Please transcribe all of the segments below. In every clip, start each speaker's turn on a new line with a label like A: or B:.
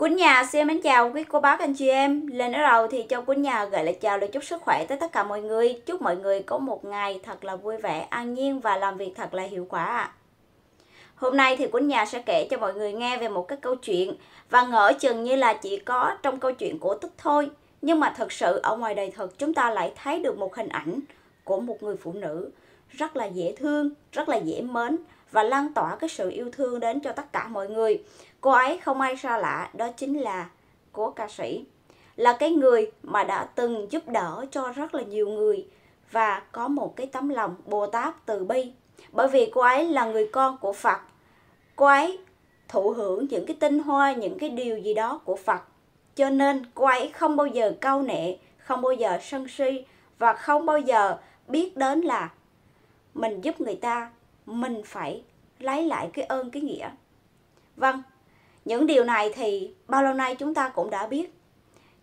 A: Quýnh Nhà xin mến chào quý cô bác anh chị em Lên ở đầu thì cho Quýnh Nhà gửi lời chào lời chúc sức khỏe tới tất cả mọi người Chúc mọi người có một ngày thật là vui vẻ, an nhiên và làm việc thật là hiệu quả ạ Hôm nay thì Quýnh Nhà sẽ kể cho mọi người nghe về một cái câu chuyện Và ngỡ chừng như là chỉ có trong câu chuyện cổ tích thôi Nhưng mà thật sự ở ngoài đời thật chúng ta lại thấy được một hình ảnh của một người phụ nữ rất là dễ thương rất là dễ mến và lan tỏa cái sự yêu thương đến cho tất cả mọi người cô ấy không ai xa lạ đó chính là cố ca sĩ là cái người mà đã từng giúp đỡ cho rất là nhiều người và có một cái tấm lòng bồ tát từ bi bởi vì cô ấy là người con của phật cô ấy thụ hưởng những cái tinh hoa những cái điều gì đó của phật cho nên cô ấy không bao giờ cau nệ không bao giờ sân si và không bao giờ biết đến là mình giúp người ta mình phải lấy lại cái ơn cái nghĩa vâng những điều này thì bao lâu nay chúng ta cũng đã biết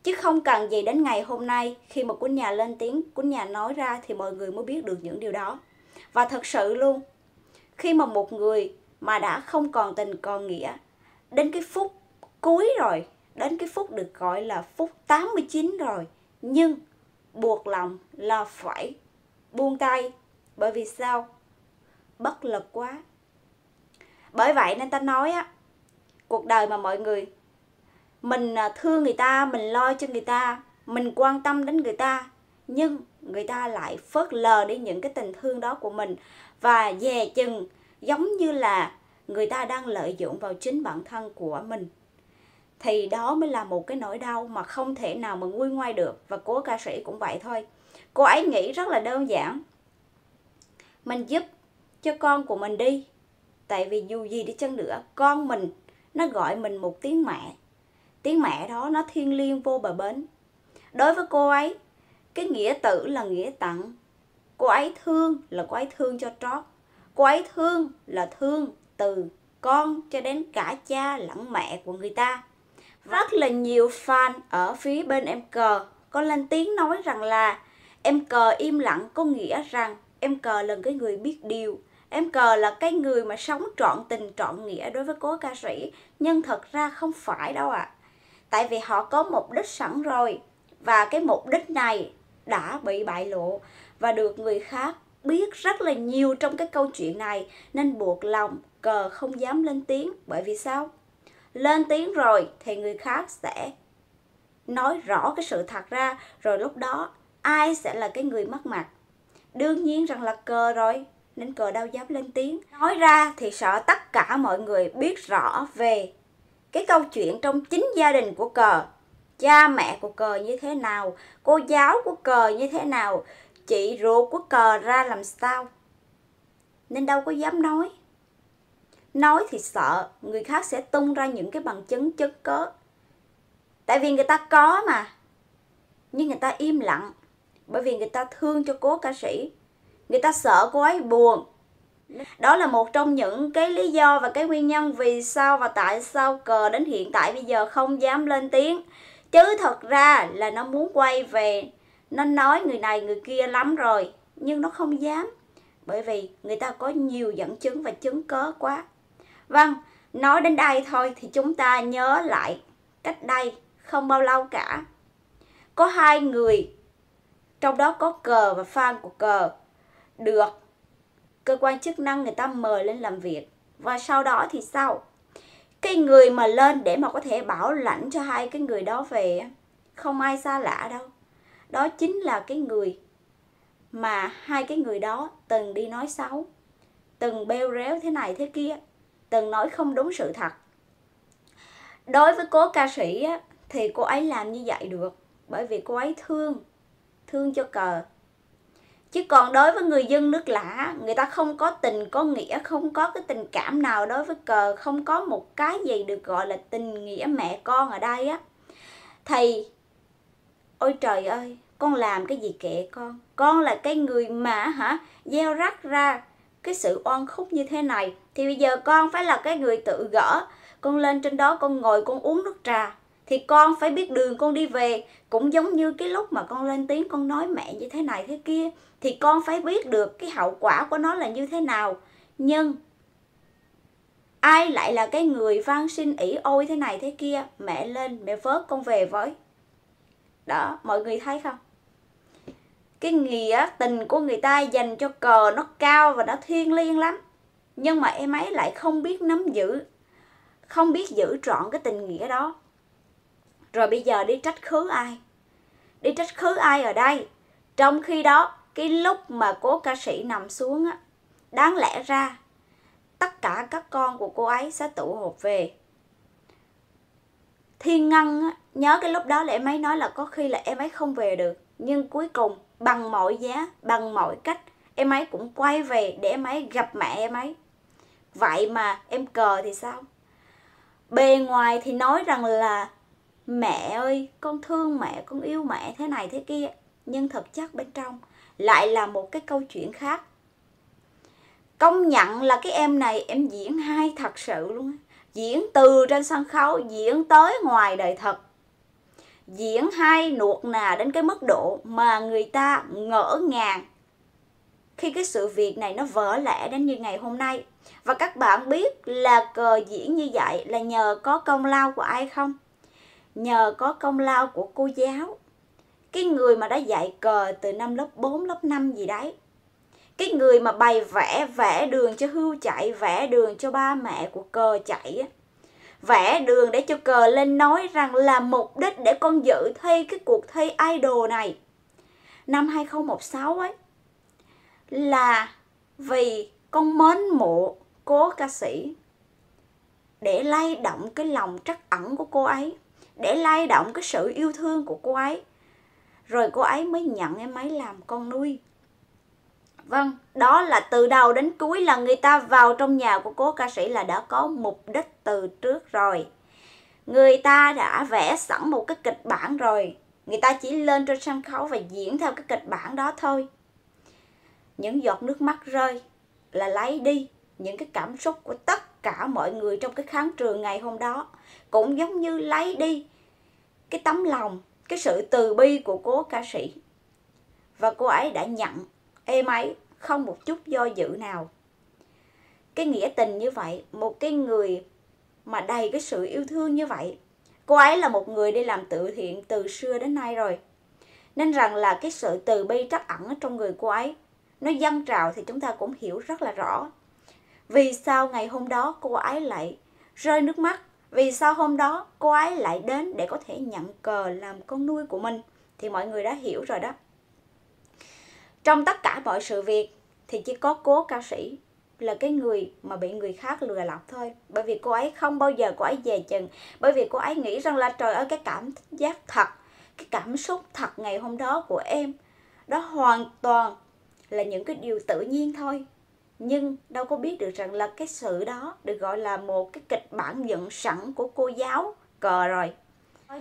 A: chứ không cần gì đến ngày hôm nay khi mà cuốn nhà lên tiếng cuốn nhà nói ra thì mọi người mới biết được những điều đó và thật sự luôn khi mà một người mà đã không còn tình còn nghĩa đến cái phút cuối rồi đến cái phút được gọi là phút 89 rồi nhưng buộc lòng là phải buông tay bởi vì sao bất lực quá bởi vậy nên ta nói á cuộc đời mà mọi người mình à, thương người ta mình lo cho người ta mình quan tâm đến người ta nhưng người ta lại phớt lờ đi những cái tình thương đó của mình và dè chừng giống như là người ta đang lợi dụng vào chính bản thân của mình thì đó mới là một cái nỗi đau mà không thể nào mà nguôi ngoai được và cố ca sĩ cũng vậy thôi cô ấy nghĩ rất là đơn giản mình giúp cho con của mình đi tại vì dù gì đi chăng nữa con mình nó gọi mình một tiếng mẹ tiếng mẹ đó nó thiêng liêng vô bờ bến đối với cô ấy cái nghĩa tử là nghĩa tặng cô ấy thương là cô ấy thương cho trót cô ấy thương là thương từ con cho đến cả cha lẫn mẹ của người ta rất là nhiều fan ở phía bên em cờ có lên tiếng nói rằng là em cờ im lặng có nghĩa rằng Em cờ là cái người biết điều Em cờ là cái người mà sống trọn tình trọn nghĩa đối với cố ca sĩ Nhưng thật ra không phải đâu ạ à. Tại vì họ có mục đích sẵn rồi Và cái mục đích này đã bị bại lộ Và được người khác biết rất là nhiều trong cái câu chuyện này Nên buộc lòng cờ không dám lên tiếng Bởi vì sao? Lên tiếng rồi thì người khác sẽ nói rõ cái sự thật ra Rồi lúc đó ai sẽ là cái người mất mặt Đương nhiên rằng là cờ rồi, nên cờ đâu dám lên tiếng. Nói ra thì sợ tất cả mọi người biết rõ về cái câu chuyện trong chính gia đình của cờ. Cha mẹ của cờ như thế nào, cô giáo của cờ như thế nào, chị ruột của cờ ra làm sao. Nên đâu có dám nói. Nói thì sợ, người khác sẽ tung ra những cái bằng chứng chất cớ. Tại vì người ta có mà, nhưng người ta im lặng bởi vì người ta thương cho cố ca sĩ người ta sợ cô ấy buồn đó là một trong những cái lý do và cái nguyên nhân vì sao và tại sao cờ đến hiện tại bây giờ không dám lên tiếng chứ thật ra là nó muốn quay về nó nói người này người kia lắm rồi nhưng nó không dám bởi vì người ta có nhiều dẫn chứng và chứng cớ quá vâng nói đến đây thôi thì chúng ta nhớ lại cách đây không bao lâu cả có hai người trong đó có cờ và fan của cờ được cơ quan chức năng người ta mời lên làm việc và sau đó thì sao cái người mà lên để mà có thể bảo lãnh cho hai cái người đó về không ai xa lạ đâu đó chính là cái người mà hai cái người đó từng đi nói xấu từng bêu réo thế này thế kia từng nói không đúng sự thật đối với cố ca sĩ thì cô ấy làm như vậy được bởi vì cô ấy thương thương cho cờ chứ còn đối với người dân nước lạ người ta không có tình có nghĩa không có cái tình cảm nào đối với cờ không có một cái gì được gọi là tình nghĩa mẹ con ở đây á thì ôi trời ơi con làm cái gì kệ con con là cái người mà hả gieo rắc ra cái sự oan khúc như thế này thì bây giờ con phải là cái người tự gỡ con lên trên đó con ngồi con uống nước trà thì con phải biết đường con đi về cũng giống như cái lúc mà con lên tiếng con nói mẹ như thế này thế kia thì con phải biết được cái hậu quả của nó là như thế nào nhưng ai lại là cái người van xin ỉ ôi thế này thế kia mẹ lên mẹ vớt con về với đó mọi người thấy không cái nghĩa tình của người ta dành cho cờ nó cao và nó thiêng liêng lắm nhưng mà em ấy lại không biết nắm giữ không biết giữ trọn cái tình nghĩa đó rồi bây giờ đi trách khứ ai đi trách khứ ai ở đây trong khi đó cái lúc mà cố ca sĩ nằm xuống á đáng lẽ ra tất cả các con của cô ấy sẽ tụ họp về thiên ngân á, nhớ cái lúc đó là em ấy nói là có khi là em ấy không về được nhưng cuối cùng bằng mọi giá bằng mọi cách em ấy cũng quay về để em ấy gặp mẹ em ấy vậy mà em cờ thì sao bề ngoài thì nói rằng là mẹ ơi con thương mẹ con yêu mẹ thế này thế kia nhưng thực chất bên trong lại là một cái câu chuyện khác công nhận là cái em này em diễn hay thật sự luôn diễn từ trên sân khấu diễn tới ngoài đời thật diễn hay nuột nà đến cái mức độ mà người ta ngỡ ngàng khi cái sự việc này nó vỡ lẽ đến như ngày hôm nay và các bạn biết là cờ diễn như vậy là nhờ có công lao của ai không nhờ có công lao của cô giáo cái người mà đã dạy cờ từ năm lớp 4, lớp 5 gì đấy cái người mà bày vẽ vẽ đường cho hưu chạy vẽ đường cho ba mẹ của cờ chạy vẽ đường để cho cờ lên nói rằng là mục đích để con dự thi cái cuộc thi idol này năm 2016 ấy là vì con mến mộ cố ca sĩ để lay động cái lòng trắc ẩn của cô ấy để lay động cái sự yêu thương của cô ấy rồi cô ấy mới nhận em ấy làm con nuôi vâng đó là từ đầu đến cuối là người ta vào trong nhà của cô ca sĩ là đã có mục đích từ trước rồi người ta đã vẽ sẵn một cái kịch bản rồi người ta chỉ lên trên sân khấu và diễn theo cái kịch bản đó thôi những giọt nước mắt rơi là lấy đi những cái cảm xúc của tất cả mọi người trong cái khán trường ngày hôm đó cũng giống như lấy đi cái tấm lòng cái sự từ bi của cô ca sĩ và cô ấy đã nhận êm ấy không một chút do dự nào cái nghĩa tình như vậy một cái người mà đầy cái sự yêu thương như vậy cô ấy là một người đi làm tự thiện từ xưa đến nay rồi nên rằng là cái sự từ bi trắc ẩn ở trong người cô ấy nó dâng trào thì chúng ta cũng hiểu rất là rõ vì sao ngày hôm đó cô ấy lại rơi nước mắt vì sao hôm đó cô ấy lại đến để có thể nhận cờ làm con nuôi của mình thì mọi người đã hiểu rồi đó trong tất cả mọi sự việc thì chỉ có cố ca sĩ là cái người mà bị người khác lừa lọc thôi bởi vì cô ấy không bao giờ cô ấy về chừng bởi vì cô ấy nghĩ rằng là trời ơi cái cảm giác thật cái cảm xúc thật ngày hôm đó của em đó hoàn toàn là những cái điều tự nhiên thôi nhưng đâu có biết được rằng là cái sự đó được gọi là một cái kịch bản dựng sẵn của cô giáo cờ rồi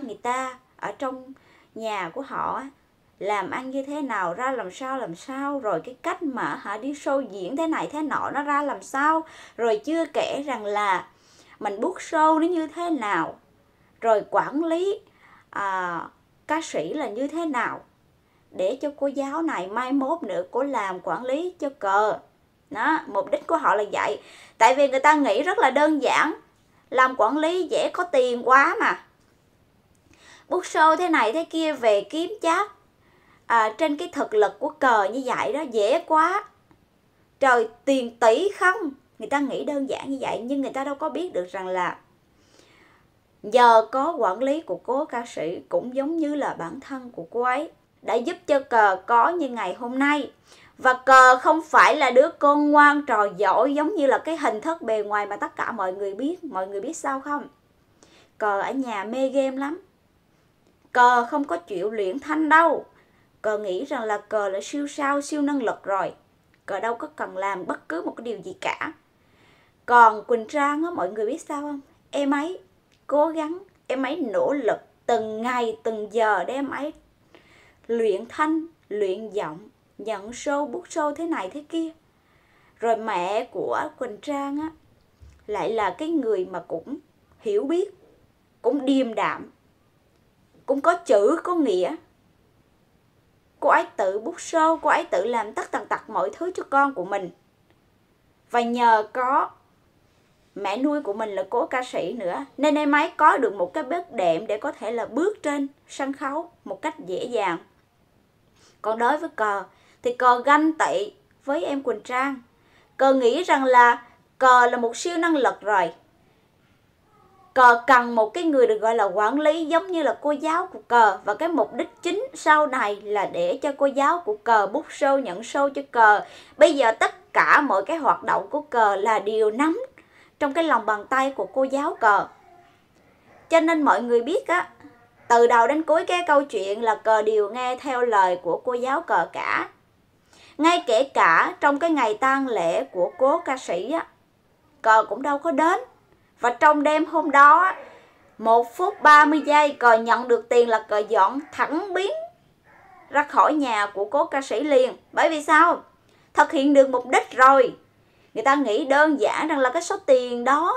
A: người ta ở trong nhà của họ làm ăn như thế nào ra làm sao làm sao rồi cái cách mà họ đi show diễn thế này thế nọ nó ra làm sao rồi chưa kể rằng là mình bút show nó như thế nào rồi quản lý à, ca sĩ là như thế nào để cho cô giáo này mai mốt nữa cô làm quản lý cho cờ đó mục đích của họ là vậy tại vì người ta nghĩ rất là đơn giản làm quản lý dễ có tiền quá mà bút sâu thế này thế kia về kiếm chắc à, trên cái thực lực của cờ như vậy đó dễ quá trời tiền tỷ không người ta nghĩ đơn giản như vậy nhưng người ta đâu có biết được rằng là giờ có quản lý của cố ca sĩ cũng giống như là bản thân của cô ấy đã giúp cho cờ có như ngày hôm nay và cờ không phải là đứa con ngoan trò giỏi giống như là cái hình thức bề ngoài mà tất cả mọi người biết mọi người biết sao không cờ ở nhà mê game lắm cờ không có chịu luyện thanh đâu cờ nghĩ rằng là cờ là siêu sao siêu năng lực rồi cờ đâu có cần làm bất cứ một cái điều gì cả còn quỳnh trang á mọi người biết sao không em ấy cố gắng em ấy nỗ lực từng ngày từng giờ để em ấy luyện thanh luyện giọng nhận sâu bút sâu thế này thế kia rồi mẹ của quỳnh trang á lại là cái người mà cũng hiểu biết cũng điềm đạm cũng có chữ có nghĩa cô ấy tự bút sâu cô ấy tự làm tất tần tật mọi thứ cho con của mình và nhờ có mẹ nuôi của mình là cố ca sĩ nữa nên em ấy có được một cái bước đệm để có thể là bước trên sân khấu một cách dễ dàng còn đối với cờ thì cờ ganh tị với em Quỳnh Trang. cờ nghĩ rằng là cờ là một siêu năng lực rồi. Cờ cần một cái người được gọi là quản lý giống như là cô giáo của cờ và cái mục đích chính sau này là để cho cô giáo của cờ bút sâu nhận sâu cho cờ. Bây giờ tất cả mọi cái hoạt động của cờ là điều nắm trong cái lòng bàn tay của cô giáo cờ. Cho nên mọi người biết á, từ đầu đến cuối cái câu chuyện là cờ đều nghe theo lời của cô giáo cờ cả ngay kể cả trong cái ngày tang lễ của cố ca sĩ á, cờ cũng đâu có đến. Và trong đêm hôm đó một 1 phút 30 giây cờ nhận được tiền là cờ dọn thẳng biến ra khỏi nhà của cố ca sĩ liền. Bởi vì sao? Thực hiện được mục đích rồi. Người ta nghĩ đơn giản rằng là cái số tiền đó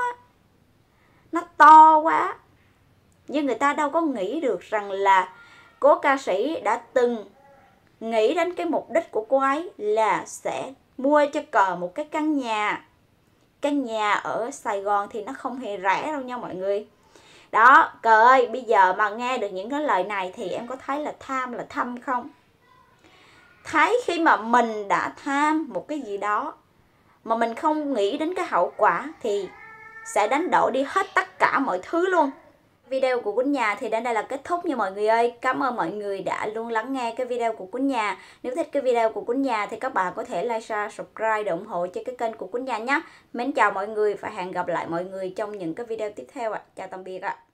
A: nó to quá. Nhưng người ta đâu có nghĩ được rằng là cố ca sĩ đã từng nghĩ đến cái mục đích của cô ấy là sẽ mua cho cờ một cái căn nhà căn nhà ở Sài Gòn thì nó không hề rẻ đâu nha mọi người đó cờ ơi bây giờ mà nghe được những cái lời này thì em có thấy là tham là thâm không thấy khi mà mình đã tham một cái gì đó mà mình không nghĩ đến cái hậu quả thì sẽ đánh đổi đi hết tất cả mọi thứ luôn video của Quýnh Nhà thì đến đây là kết thúc nha mọi người ơi. Cảm ơn mọi người đã luôn lắng nghe cái video của Quýnh Nhà. Nếu thích cái video của Quýnh Nhà thì các bạn có thể like, share, subscribe để ủng hộ cho cái kênh của Quýnh Nhà nhé. Mến chào mọi người và hẹn gặp lại mọi người trong những cái video tiếp theo ạ. À. Chào tạm biệt ạ. À.